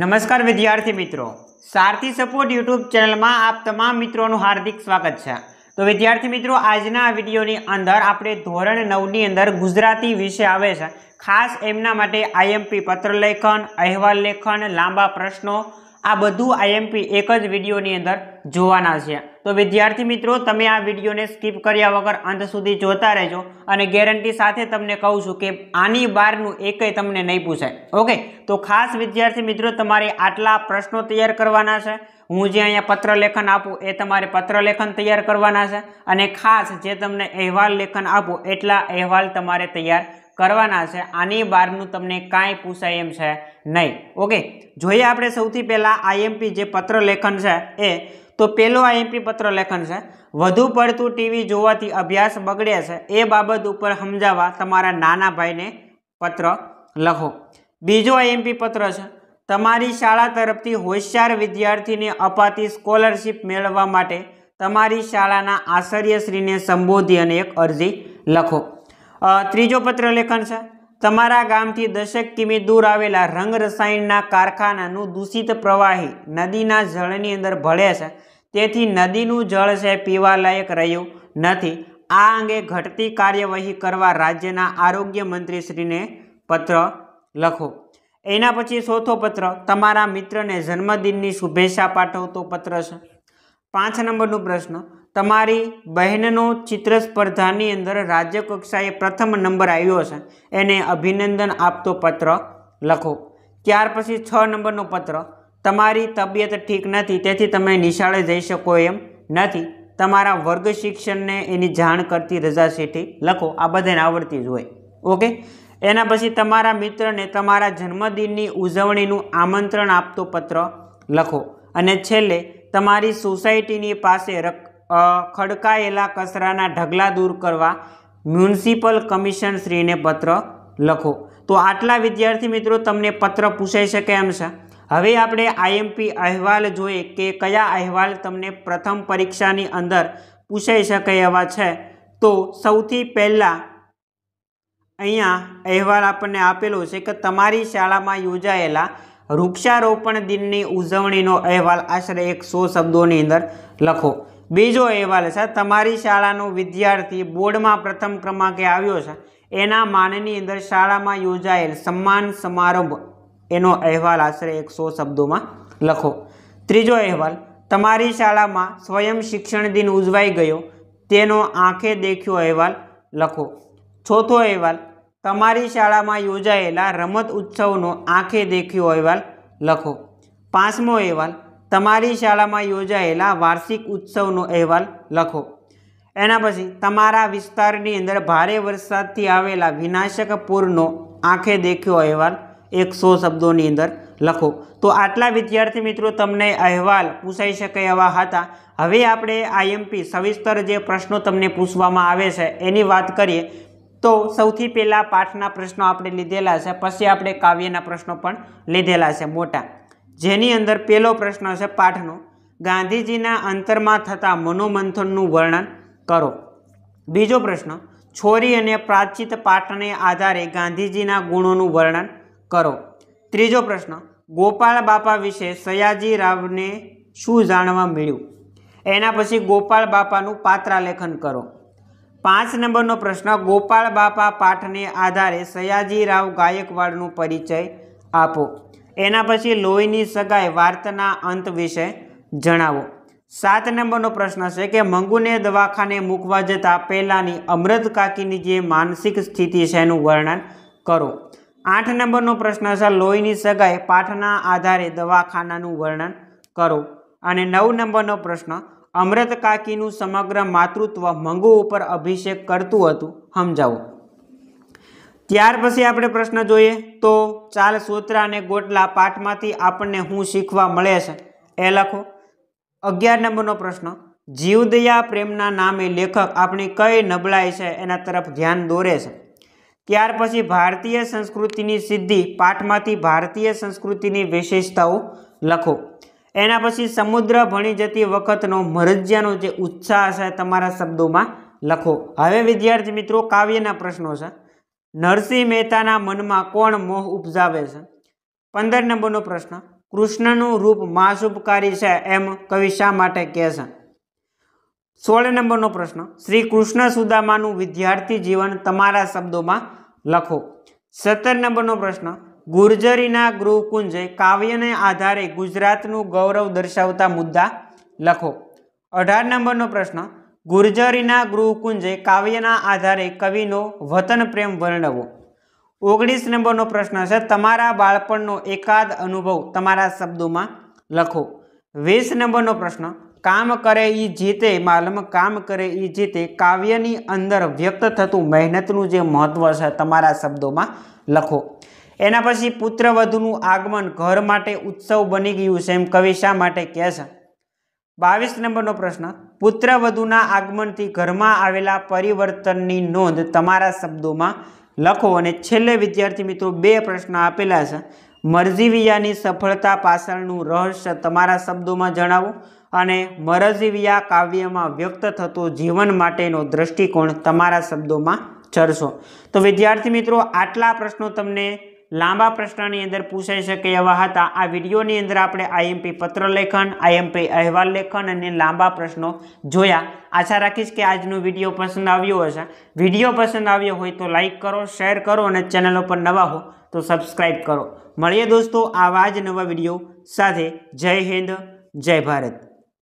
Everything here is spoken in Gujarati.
નમસ્કાર વિદ્યાર્થી મિત્રો સારથી સપોર્ટ યુટ્યુબ ચેનલમાં આપ તમામ મિત્રોનું હાર્દિક સ્વાગત છે તો વિદ્યાર્થી મિત્રો આજના વિડીયોની અંદર આપણે ધોરણ નવની અંદર ગુજરાતી વિશે આવે છે ખાસ એમના માટે આઈએમપી પત્રલેખન અહેવાલ લેખન લાંબા પ્રશ્નો આ બધું આઈએમપી એક જ વિડીયોની અંદર જોવાના છે તો વિદ્યાર્થી મિત્રો તમે આ વિડીયોને સ્કીપ કર્યા વગર અંત સુધી જોતા રહેજો અને ગેરંટી સાથે તમને કહું છું કે આની બહારનું એકય તમને નહીં પૂછાય ઓકે તો ખાસ વિદ્યાર્થી મિત્રો તમારે આટલા પ્રશ્નો તૈયાર કરવાના છે હું જે અહીંયા પત્ર લેખન આપું એ તમારે પત્ર લેખન તૈયાર કરવાના છે અને ખાસ જે તમને અહેવાલ લેખન આપું એટલા અહેવાલ તમારે તૈયાર કરવાના છે આની બહારનું તમને કાંઈ પૂછાય એમ છે નહીં ઓકે જોઈએ આપણે સૌથી પહેલાં આઈએમપી જે પત્ર લેખન છે એ તો પહેલો આ એમપી પત્ર લેખન છે વધુ પડતું ટીવી જોવાથી અભ્યાસ બગડે છે એ બાબત ઉપર સમજાવવા તમારા નાના ભાઈને પત્ર લખો બીજો આ એમપી પત્ર છે તમારી શાળા તરફથી હોશિયાર વિદ્યાર્થીને અપાતી સ્કોલરશીપ મેળવવા માટે તમારી શાળાના આચાર્યશ્રીને સંબોધી અને એક અરજી લખો ત્રીજો પત્ર લેખન છે તમારા ગામથી દશક કિમી દૂર આવેલા રંગ રસાયણના કારખાનાનું દૂષિત પ્રવાહી નદીના જળની અંદર ભળે છે તેથી નદીનું જળ છે પીવાલાયક રહ્યું નથી આ અંગે ઘટતી કાર્યવાહી કરવા રાજ્યના આરોગ્ય મંત્રીશ્રીને પત્ર લખો એના પછી ચોથો પત્ર તમારા મિત્રને જન્મદિનની શુભેચ્છા પાઠવતો પત્ર છે પાંચ નંબરનો પ્રશ્ન તમારી બહેનનો ચિત્ર સ્પર્ધાની અંદર રાજ્ય કક્ષાએ પ્રથમ નંબર આવ્યો છે એને અભિનંદન આપતો પત્ર લખો ત્યાર પછી છ નંબરનો પત્ર તમારી તબિયત ઠીક નથી તેથી તમે નિશાળે જઈ શકો એમ નથી તમારા વર્ગ શિક્ષણને એની જાણ કરતી રજા સેઠી લખો આ બધાને આવડતી જ હોય ઓકે એના પછી તમારા મિત્રને તમારા જન્મદિનની ઉજવણીનું આમંત્રણ આપતો પત્ર લખો અને છેલ્લે તમારી સોસાયટીની પાસે ખડકાયેલા કચરાના ઢગલા દૂર કરવા મ્યુનિસિપલ કમિશન શ્રીને પત્ર લખો તો આટલા વિદ્યાર્થી મિત્રો તમને પત્ર પૂછાઈ શકે એમ છે હવે આપણે આઈએમપી અહેવાલ જોઈએ કે કયા અહેવાલ તમને પ્રથમ પરીક્ષાની અંદર પૂછાઈ શકે એવા છે તો સૌથી પહેલાં અહીંયા અહેવાલ આપણને આપેલો છે કે તમારી શાળામાં યોજાયેલા વૃક્ષારોપણ દિનની ઉજવણીનો અહેવાલ આશરે એકસો શબ્દોની અંદર લખો બીજો અહેવાલ છે તમારી શાળાનો વિદ્યાર્થી બોર્ડમાં પ્રથમ ક્રમાંકે આવ્યો છે એના માનની અંદર શાળામાં યોજાયેલ સન્માન સમારંભ એનો અહેવાલ આશરે એકસો શબ્દોમાં લખો ત્રીજો અહેવાલ તમારી શાળામાં સ્વયં શિક્ષણ દિન ઉજવાઈ ગયો તેનો આંખે દેખ્યો અહેવાલ લખો ચોથો અહેવાલ તમારી શાળામાં યોજાયેલા રમત ઉત્સવનો આંખે દેખ્યો અહેવાલ લખો પાંચમો અહેવાલ તમારી શાળામાં યોજાયેલા વાર્ષિક ઉત્સવનો અહેવાલ લખો એના પછી તમારા વિસ્તારની અંદર ભારે વરસાદથી આવેલા વિનાશક પૂરનો આંખે દેખ્યો અહેવાલ એકસો શબ્દોની અંદર લખો તો આટલા વિદ્યાર્થી મિત્રો તમને અહેવાલ પૂછાઈ શકે એવા હતા હવે આપણે આઈએમપી સવિસ્તર જે પ્રશ્નો તમને પૂછવામાં આવે છે એની વાત કરીએ તો સૌથી પહેલાં પાઠના પ્રશ્નો આપણે લીધેલા છે પછી આપણે કાવ્યના પ્રશ્નો પણ લીધેલા છે મોટા જેની અંદર પહેલો પ્રશ્ન છે પાઠનો ગાંધીજીના અંતરમાં થતા મનોમંથનનું વર્ણન કરો બીજો પ્રશ્ન છોરી અને પ્રાચિત પાઠને આધારે ગાંધીજીના ગુણોનું વર્ણન કરો ત્રીજો પ્રશ્ન ગોપાલ બાપા વિશે સયાજી રાવને શું જાણવા મળ્યું એના પછી ગોપાલ બાપાનું પાત્રાલેખન કરો પાંચ નંબરનો પ્રશ્ન ગોપાલ બાપા પાઠને આધારે સયાજી રાવ ગાયકવાડનું પરિચય આપો એના પછી લોહીની સગાઈ વાર્તાના અંત વિશે જણાવો સાત નંબરનો પ્રશ્ન છે કે મંગુને દવાખાને મૂકવા જતાં પહેલાંની અમૃત કાકીની જે માનસિક સ્થિતિ છે એનું વર્ણન કરો આઠ નંબરનો પ્રશ્ન છે લોહીની સગાઈ પાઠના આધારે દવાખાનાનું વર્ણન કરો અને નવ નંબરનો પ્રશ્ન અમૃત કાકીનું સમગ્ર માતૃત્વ મંગુ ઉપર અભિષેક કરતું હતું સમજાવો ત્યાર પછી આપણે પ્રશ્ન જોઈએ તો ચાલ સૂત્રા અને ગોટલા પાઠમાંથી આપણને હું શીખવા મળે છે એ લખો અગિયાર નંબરનો પ્રશ્ન જીવદયા પ્રેમના નામે લેખક આપણી કઈ નબળાઈ છે એના તરફ ધ્યાન દોરે છે ત્યાર પછી ભારતીય સંસ્કૃતિની સિદ્ધિ પાઠમાંથી ભારતીય સંસ્કૃતિની વિશેષતાઓ લખો એના પછી સમુદ્ર ભણી જતી વખતનો મરજિયાનો જે ઉત્સાહ છે તમારા શબ્દોમાં લખો હવે વિદ્યાર્થી મિત્રો કાવ્યના પ્રશ્નો છે નરસિંહ મહેતાના મનમાં કોણ મોહ ઉપજાવે છે પંદર નંબરનો પ્રશ્ન કૃષ્ણનું રૂપ મા છે એમ કવિ શા માટે કહે છે સોળ નંબરનો પ્રશ્ન શ્રી કૃષ્ણ સુદામાનું વિદ્યાર્થી જીવન તમારા શબ્દોમાં લખો સત્તર નંબરનો પ્રશ્ન ગુર્જરીના ગૃહકુંજે કાવ્યને આધારે ગુજરાતનું ગૌરવ દર્શાવતા મુદ્દા લખો અઢાર નંબરનો પ્રશ્ન ગુર્જરીના ગૃહકુંજે કાવ્યના આધારે કવિનો વતન પ્રેમ વર્ણવો ઓગણીસ નંબરનો પ્રશ્ન છે તમારા બાળપણનો એકાદ અનુભવ તમારા શબ્દોમાં લખો વીસ નંબરનો પ્રશ્ન કામ કરે એ જીતે માલમ કામ કરે એ જીતે કાવ્યની અંદર વ્યક્ત થતું મહેનતનું જે મહત્ત્વ છે તમારા શબ્દોમાં લખો એના પછી પુત્રવધુનું આગમન ઘર માટે ઉત્સવ બની ગયું છે એમ કવિ શા માટે કહે છે બાવીસ નંબરનો પ્રશ્ન પુત્રવધુના આગમનથી ઘરમાં આવેલા પરિવર્તનની નોંધ તમારા શબ્દોમાં લખો અને છેલ્લે વિદ્યાર્થી મિત્રો બે પ્રશ્ન આપેલા છે મરજીવિયાની સફળતા પાછળનું રહસ્ય તમારા શબ્દોમાં જણાવો અને મરજીવિયા કાવ્યમાં વ્યક્ત થતો જીવન માટેનો દ્રષ્ટિકોણ તમારા શબ્દોમાં ચરશો તો વિદ્યાર્થી મિત્રો આટલા પ્રશ્નો તમને લાંબા પ્રશ્નની અંદર પૂછાઈ શકે એવા હતા આ વિડીયોની અંદર આપણે આઈએમપી પત્રલેખન લેખન આઈએમપી અહેવાલ લેખન અને લાંબા પ્રશ્નો જોયા આશા રાખીશ કે આજનો વિડીયો પસંદ આવ્યો હશે વિડીયો પસંદ આવ્યો હોય તો લાઇક કરો શેર કરો અને ચેનલ ઉપર નવા હો તો સબસ્ક્રાઈબ કરો મળીએ દોસ્તો આવા જ નવા વિડીયો સાથે જય હિન્દ જય ભારત